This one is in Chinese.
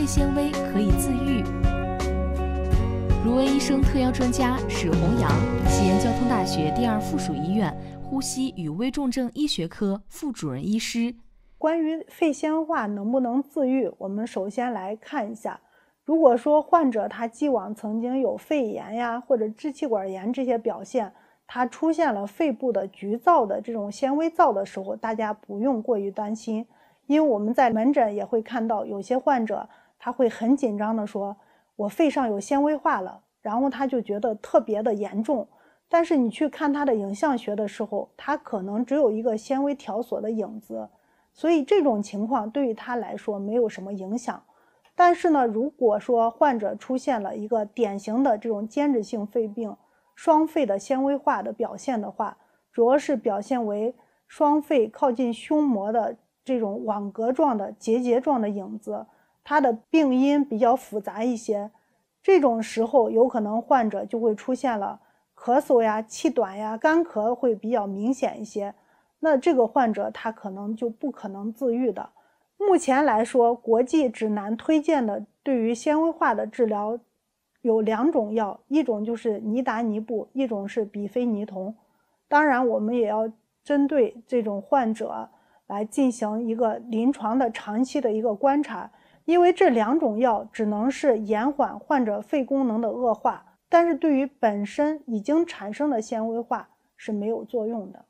肺纤维可以自愈。如薇医生特邀专家史洪阳，西安交通大学第二附属医院呼吸与危重症医学科副主任医师。关于肺纤维化能不能自愈，我们首先来看一下。如果说患者他既往曾经有肺炎呀，或者支气管炎这些表现，他出现了肺部的局灶的这种纤维灶的时候，大家不用过于担心，因为我们在门诊也会看到有些患者。他会很紧张地说：“我肺上有纤维化了。”然后他就觉得特别的严重。但是你去看他的影像学的时候，他可能只有一个纤维条索的影子，所以这种情况对于他来说没有什么影响。但是呢，如果说患者出现了一个典型的这种间质性肺病、双肺的纤维化的表现的话，主要是表现为双肺靠近胸膜的这种网格状的结节状的影子。它的病因比较复杂一些，这种时候有可能患者就会出现了咳嗽呀、气短呀、干咳会比较明显一些。那这个患者他可能就不可能自愈的。目前来说，国际指南推荐的对于纤维化的治疗有两种药，一种就是尼达尼布，一种是吡非尼酮。当然，我们也要针对这种患者来进行一个临床的长期的一个观察。因为这两种药只能是延缓患者肺功能的恶化，但是对于本身已经产生的纤维化是没有作用的。